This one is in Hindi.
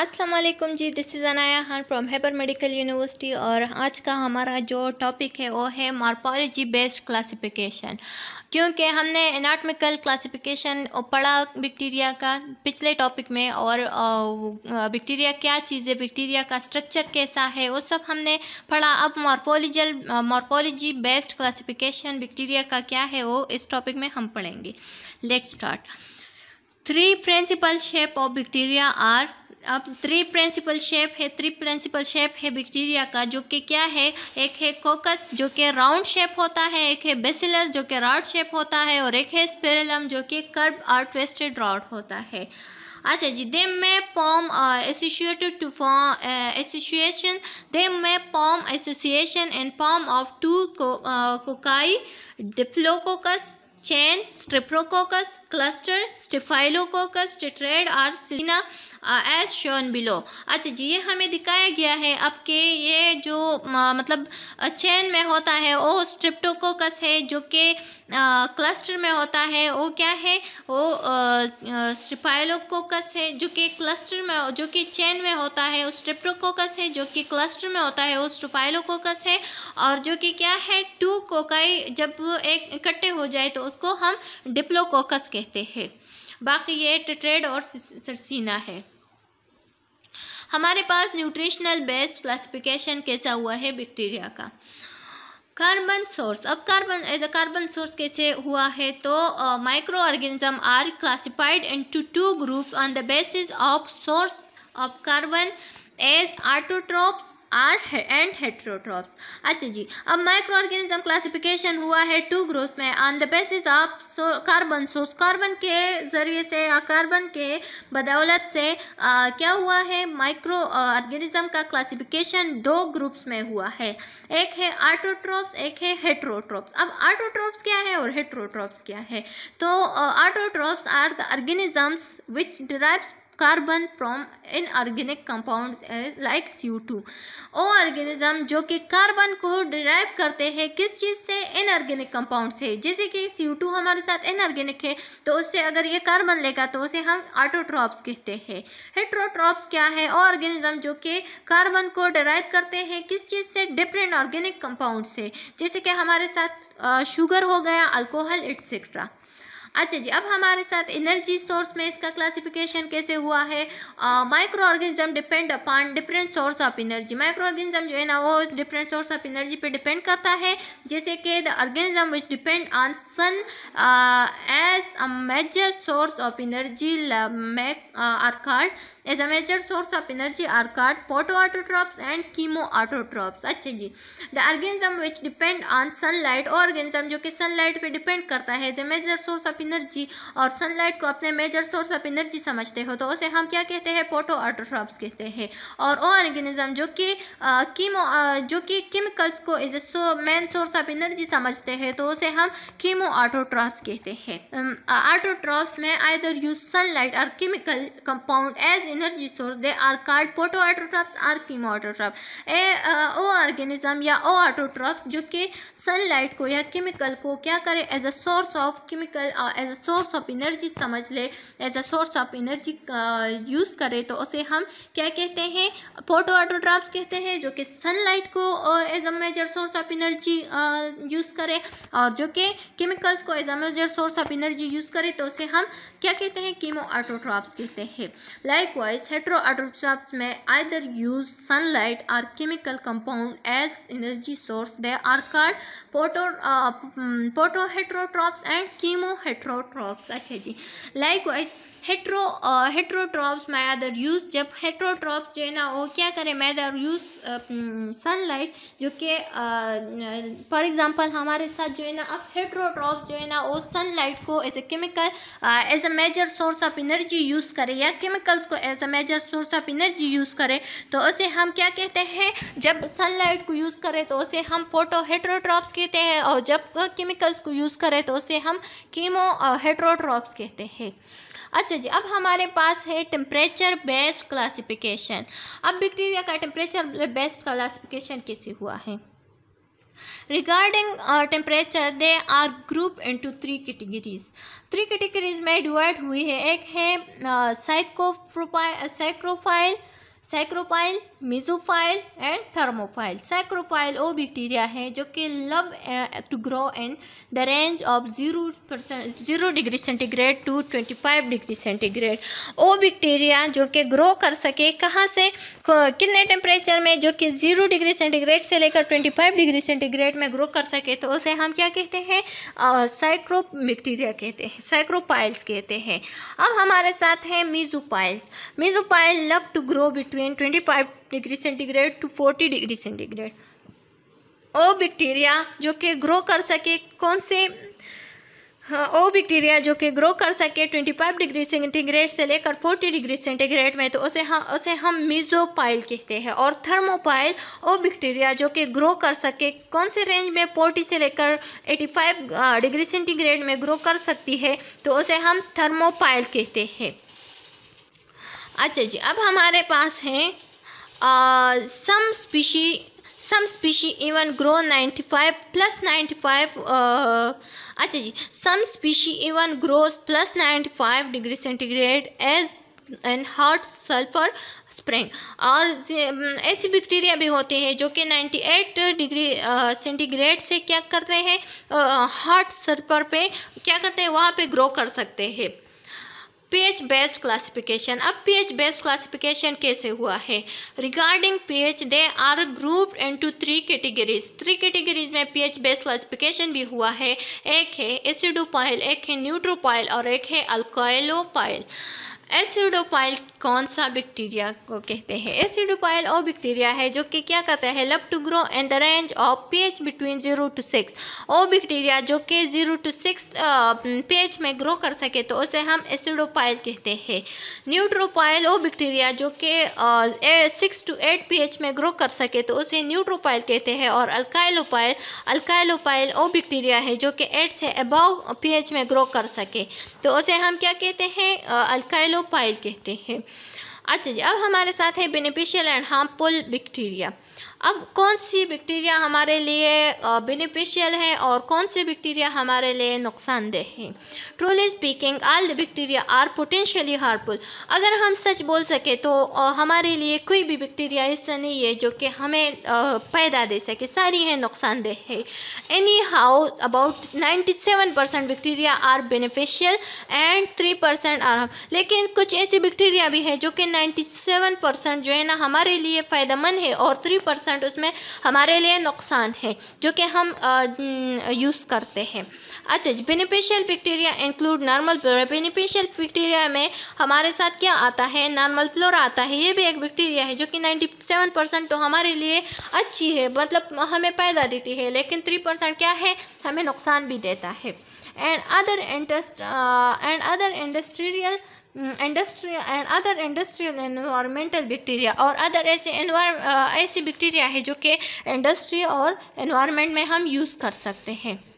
Aslam ji this is Anaya Khan from Khyber medical university और आज का हमारा जो टॉपिक है वो है मार्पोलॉजी बेस्ड क्लासिफिकेशन क्योंकि हमने एनाटमिकल क्लासिफिकेशन पढ़ा बैक्टीरिया का पिछले टॉपिक में और बैक्टीरिया क्या चीज़ है बैक्टीरिया का स्ट्रक्चर कैसा है वो सब हमने पढ़ा अब morphological morphology based classification bacteria का क्या है वो इस टॉपिक में हम पढ़ेंगे let start three principal shape of bacteria are अब थ्री प्रिंसिपल शेप है थ्री प्रिंसिपल शेप है बैक्टीरिया का जो कि क्या है एक है कोकस जो कि राउंड शेप होता है एक है बेसिलस जो कि राउंड शेप होता है और एक है स्पेरलम जो कि कर्ब और ट्वेस्टेड होता है अच्छा जी they may form associate to form association they may form association and form of two cocci diplococcus chain streptococcus cluster staphylococcus tetrad और सीना एज शोन बिलो अच्छा जी ये हमें दिखाया गया है अब के ये जो आ, uh, मतलब चैन uh, में होता है वो स्ट्रिप्टोकोकस है जो कि क्लस्टर uh, में होता है वो क्या है वो स्ट्रिपाइलोकोकस है जो कि क्लस्टर में जो कि चैन में होता है वो स्ट्रिप्टोकोकस है जो कि क्लस्टर में होता है वो स्ट्रिपाइलोकोकस है और जो कि क्या है टू कोकाई जब एक इकट्ठे हो जाए तो उसको हम डिप्लोकोकस कहते हैं बाकी ये ट्रेड और सरसीना है हमारे पास न्यूट्रिशनल बेस्ड क्लासिफिकेशन कैसा हुआ है बैक्टीरिया का कार्बन सोर्स अब carbon as a carbon source कैसे हुआ है तो micro organism are classified into two groups on the basis of source of carbon as autotrophs are and heterotroph अच्छा जी अब माइक्रो ऑर्गेनिज्म क्लासिफिकेशन हुआ है टू ग्रुप्स में on the basis of so carbon source carbon के ज़रिए से या कार्बन के बदौलत से आ, क्या हुआ है माइक्रो ऑर्गेनिज्म का क्लासिफिकेशन दो ग्रुप्स में हुआ है एक है आर्टोट्रॉप्स एक है हेट्रोट्रोप्स अब आर्टोट्रॉप्स क्या है और हेट्रोट्रॉप्स क्या है तो autotrophs are the organisms which derives carbon from inorganic compounds like C two O organism जो कि कार्बन को डिराइव करते हैं किस चीज़ से इनऑर्गेनिक कंपाउंड से जैसे कि सी टू हमारे साथ इनऑर्गेनिक है तो उससे अगर ये कार्बन लेगा तो उसे हम आटोट्रॉप्स कहते हैं हेट्रोट्रॉप्स क्या है ओ ऑर्गेनिज्म जो कि कार्बन को डिराइव करते हैं किस चीज़ से डिफरेंट ऑर्गेनिक कंपाउंड से जैसे कि हमारे साथ शुगर हो गया अल्कोहल एट्सेट्रा अच्छा जी अब हमारे साथ एनर्जी सोर्स में इसका क्लासिफिकेशन कैसे हुआ है micro organism depend upon different source of energy micro organism जो है ना वो डिफरेंट सोर्स ऑफ एनर्जी पे डिपेंड करता है जैसे कि the organism which depend on sun as a major source of energy are called as a major source of energy are photo photo autotrophs and chemo autotrophs अच्छा जी the organism which depend on sunlight और ऑर्गेनिज्म जो कि सनलाइट पे डिपेंड करता है as a major source of energy और सनलाइट को अपने मेजर सोर्स ऑफ एनर्जी समझते हो तो उसे हम क्या कहते हैं पोटो आटोट्रॉप्स कहते हैं और ओ ऑर्गेनिज्म जो कि कीमो जो कि केमिकल्स को is so main source of energy समझते हैं तो उसे हम कीमो आटोट्रॉप्स कहते हैं आटोट्रॉप्स में आइदर यूज सनलाइट और chemical compound as energy source they are called photo autotrophs और कीमो आटोट्रॉप ए ओ ऑर्गेनिज्म या ओ आटोट्रॉप्स जो कि सनलाइट को या केमिकल को क्या करे as a source of chemical as a source of energy समझ ले as a source of energy use करें तो उसे हम क्या कहते हैं फोटो ऑटोड्राफ्स कहते हैं जो कि सनलाइट को as a major source of energy use करें और जो कि केमिकल्स को as a major source of energy use करें तो उसे हम क्या कहते हैं कीमो ऑटोड्राफ्स कहते हैं लाइक वाइज हेट्रो ऑटोड्राफ्स में आइदर यूज सनलाइट और chemical compound as energy source they are called photo photo heterotrophs and chemo heterotrophs अच्छा जी likewise hetero heterotrophs either use जब हेट्रोट्रॉप्स जो है ना वो क्या करें मैदर यूज़ सनलाइट जो कि फॉर uh, एग्जांपल हमारे साथ जो है ना अब हेट्रोट्रॉप जो है ना वो सनलाइट को as a chemical as a major source of energy use करें या केमिकल्स को as a major source of energy use करें तो उसे हम क्या कहते हैं जब लाइट को यूज़ करें तो उसे हम फोटो हेट्रोट्रॉप्स कहते हैं और जब केमिकल्स को यूज़ करें तो उसे हम कीमो हेट्रोट्रॉप्स uh, कहते हैं अच्छा जी अब हमारे पास है टेम्परेचर बेस्ड क्लासिफिकेशन अब बैक्टीरिया का टेम्परेचर बेस्ड क्लासिफिकेशन कैसे हुआ है regarding temperature they are group into three categories three categories में डिवाइड हुई है एक है psychrophile psychrophile uh, uh psychrophile mesophile and thermophile psychrophile वो बैक्टीरिया हैं जो कि love to grow in the range of zero percent zero degree centigrade to twenty five degree centigrade वो बैक्टीरिया जो कि ग्रो कर सके कहाँ से कितने टेम्परेचर में जो कि ज़ीरो डिग्री सेंटीग्रेड से लेकर ट्वेंटी फाइव डिग्री सेंटीग्रेड में ग्रो कर सके तो उसे हम क्या कहते हैं साइक्रो uh, बैक्टीरिया कहते हैं साइक्रोपाइल्स कहते हैं अब हमारे साथ हैं mesophiles mesophile love to grow between between 25 degree centigrade to 40 degree centigrade ओ बैक्टीरिया जो कि ग्रो कर सके कौन से ओ हाँ, बैक्टीरिया जो कि ग्रो कर सके 25 डिग्री सेंटीग्रेड से लेकर 40 डिग्री सेंटीग्रेड में तो उसे हम उसे हम मिजोपाइल कहते हैं और थर्मोपाइल ओ बैक्टीरिया जो कि ग्रो कर सके कौन से रेंज में 40 से लेकर 85 डिग्री सेंटीग्रेड में ग्रो कर सकती है तो उसे हम थर्मोपाइल कहते हैं अच्छा जी अब हमारे पास हैं some species some species even grow 95 plus 95 अच्छा जी some species even grow plus 95 degree centigrade as an hot sulphur spring और ऐसी बैक्टीरिया भी होते हैं जो कि 98 डिग्री सेंटीग्रेड से क्या करते हैं हॉट सल्फर पे क्या करते हैं वहाँ पे ग्रो कर सकते हैं पीएच बेस्ड क्लासिफिकेशन अब पीएच बेस्ड क्लासिफिकेशन कैसे हुआ है regarding pH they are group into three categories three categories में पीएच बेस्ड क्लासिफिकेशन भी हुआ है एक है एसिडोपाइल एक है न्यूट्रोपाइल और एक है अल्कोलोपाइल एसिडोपाइल कौन सा बैक्टीरिया को कहते हैं एसिडोपाइल और बैक्टीरिया है जो कि क्या कहते है love to grow in the range of pH between zero to six ओ बैक्टीरिया जो कि जीरो टू सिक्स पीएच में ग्रो कर सके तो उसे हम एसिडोपाइल कहते हैं न्यूट्रोपाइल ओ बैक्टीरिया जो कि सिक्स टू एट पीएच में ग्रो कर सके तो उसे न्यूट्रोपाइल कहते हैं और अल्काइलोपाइल अल्काइलोपाइल ओ बैक्टीरिया है जो कि एट से अबाव पी में ग्रो कर सके तो उसे हम क्या कहते हैं अल्काइल एलोपाइल कहते हैं अच्छा जी अब हमारे साथ है बेनिफिशियल एंड हार्मफुल बैक्टीरिया अब कौन सी बैक्टीरिया हमारे लिए बेनिफिशियल है और कौन सी बैक्टीरिया हमारे लिए नुकसानदेह है truly speaking all the bacteria are potentially harmful अगर हम सच बोल सके तो हमारे लिए कोई भी बैक्टीरिया ऐसा नहीं है जो कि हमें पैदा दे सके सारी हैं नुकसानदेह है anyhow about ninety seven percent bacteria are beneficial and three percent are लेकिन कुछ ऐसी बैक्टीरिया भी है जो कि नाइन्टी सेवन परसेंट जो है ना हमारे लिए फ़ायदेमंद है और थ्री परसेंट परसेंट उसमें हमारे लिए नुकसान है जो कि हम यूज़ करते हैं अच्छा beneficial bacteria include normal flora beneficial bacteria में हमारे साथ क्या आता है नॉर्मल फ्लोरा आता है ये भी एक बैक्टीरिया है जो कि नाइन्टी सेवन परसेंट तो हमारे लिए अच्छी है मतलब हमें पैदा देती है लेकिन थ्री परसेंट क्या है हमें नुकसान भी देता है and other interest uh, and other industrial industrial and other industrial environmental bacteria और अदर ऐसे ऐसी बैक्टीरिया है जो कि इंडस्ट्री और इन्वामेंट में हम यूज़ कर सकते हैं